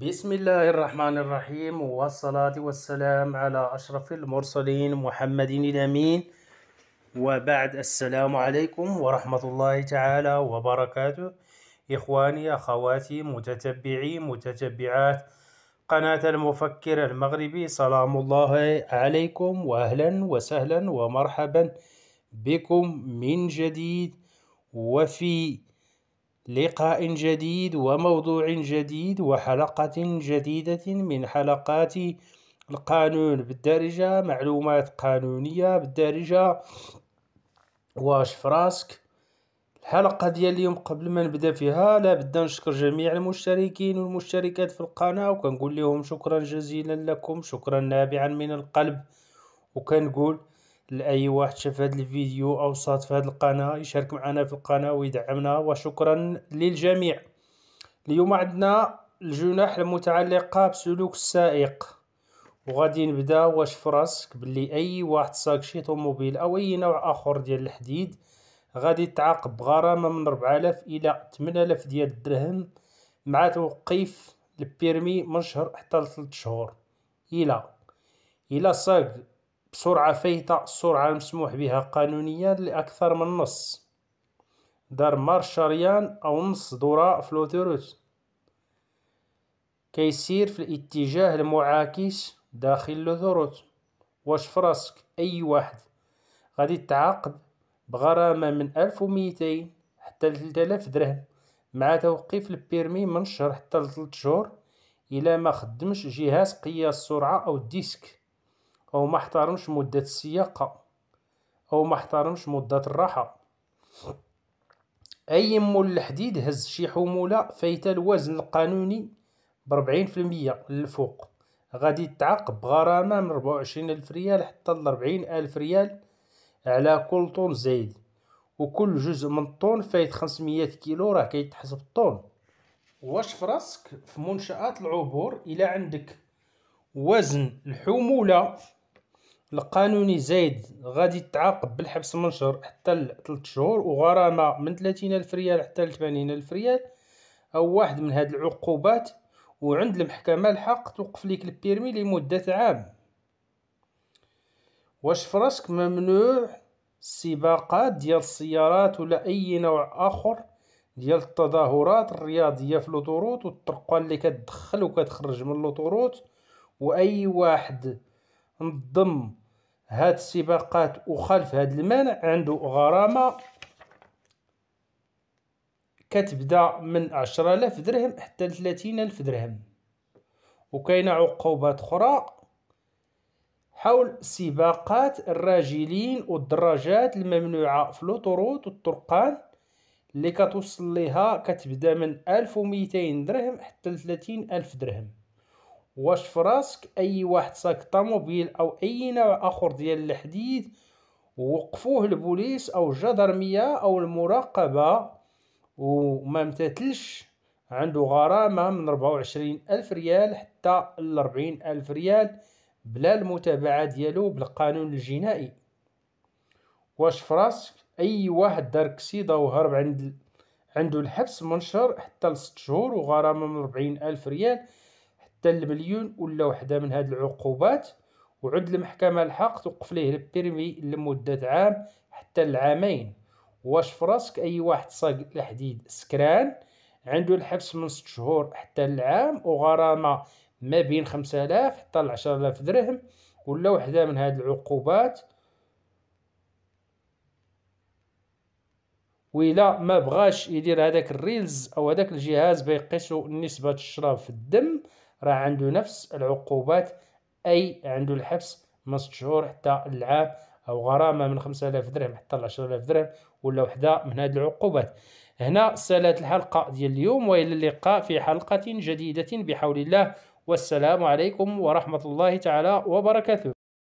بسم الله الرحمن الرحيم والصلاة والسلام على أشرف المرسلين محمد الأمين وبعد السلام عليكم ورحمة الله تعالى وبركاته إخواني أخواتي متتبعي متتبعات قناة المفكر المغربي سلام الله عليكم وأهلا وسهلا ومرحبا بكم من جديد وفي لقاء جديد وموضوع جديد وحلقة جديدة من حلقات القانون بالدارجة معلومات قانونية بالدارجة واش فراسك الحلقة ديال اليوم قبل ما نبدا فيها بد نشكر جميع المشتركين والمشتركات في القناة وكنقول لهم شكرا جزيلا لكم شكرا نابعا من القلب وكنقول لاي واحد شاف هذا الفيديو او صاد في هذه القناه يشارك معنا في القناه ويدعمنا وشكرا للجميع اليوم عندنا الجناح المتعلقه بسلوك السائق وغادي نبدا واش فراسك بلي اي واحد ساق شي طوموبيل او اي نوع اخر ديال الحديد غادي تعاقب بغرامه من 4000 الى 8000 ديال الدرهم مع توقيف البيرمي من شهر حتى لثلاث شهور الى الى ساق بسرعة فايتة السرعة المسموح بها قانونيا لأكثر من نص دار مارشاريان أو نص دورة فلوتيروس كيسير في الاتجاه المعاكس داخل لوتوروت واش فراسك أي واحد غادي تعاقب بغرامة من ألف وميتين حتى لتلاف درهم مع توقيف البيرمي من شهر حتى لتلت شهور إلا ما خدمش جهاز قياس السرعة أو الديسك أو ما احترمش مدة السياقة أو ما احترمش مدة الراحة أي مول الحديد هز شي حمولة فايتة الوزن القانوني بربعين 40% للفوق غادي تعاقب بغرامة من ربعة وعشرين ألف ريال حتى لربعين ألف ريال على كل طن زايد وكل جزء من الطن فايت 500 كيلو راه كيتحسب الطن واش فراسك في منشآت العبور إلا عندك وزن الحمولة القانوني زايد غادي تعاقب بالحبس من شهر حتى 3 شهور وغرامة من ثلاثين ألف ريال حتى لثمانين ألف ريال أو واحد من هاد العقوبات وعند المحكمة الحق توقف ليك البيرمي لمدة عام واش فراسك ممنوع السباقات ديال السيارات ولا أي نوع آخر ديال التظاهرات الرياضية في لوطوروت والطرقه اللي كتدخل وكتخرج من لوطوروت وأي واحد نضم هاد السباقات وخلف هاد المانع عنده غرامة كتبدا من عشرة آلاف درهم حتى لثلاثين ألف درهم وكاينة عقوبات أخرى حول سباقات الراجلين والدراجات الممنوعة في الأطروط والطرقان اللي كتوصل ليها كتبدا من ألف وميتين درهم حتى لثلاثين ألف درهم واش في راسك اي واحد ساك طوموبيل او اي نوع اخر ديال الحديد وقفوه البوليس او الجدرميه او المراقبه وما امتثلش عنده غرامة من 24 ألف ريال حتى ل 40 ألف ريال بلا المتابعة ديالو بالقانون الجنائي واش فراسك أي واحد دار كسيدة وهرب عند عنده الحبس منشر حتى لست شهور وغرامة من 40 ألف ريال حتى المليون ولا وحده من هذه العقوبات وعد المحكمة الحق توقف ليه البيرمي لمدة عام حتى العامين واش فراسك اي واحد صاق الحديد سكران عنده الحبس من 6 شهور حتى العام وغرامة ما بين 5000 حتى ل 10000 درهم ولا وحده من هاد العقوبات وإلا ما بغاش يدير هذاك الريلز او هذاك الجهاز بيقيسو نسبه الشراب في الدم راه عنده نفس العقوبات أي عنده الحبس من ست شهور حتى العام أو غرامة من 5000 درهم حتى ل 10000 درهم ولا وحدة من هذه العقوبات هنا سالت الحلقة ديال اليوم وإلى اللقاء في حلقة جديدة بحول الله والسلام عليكم ورحمة الله تعالى وبركاته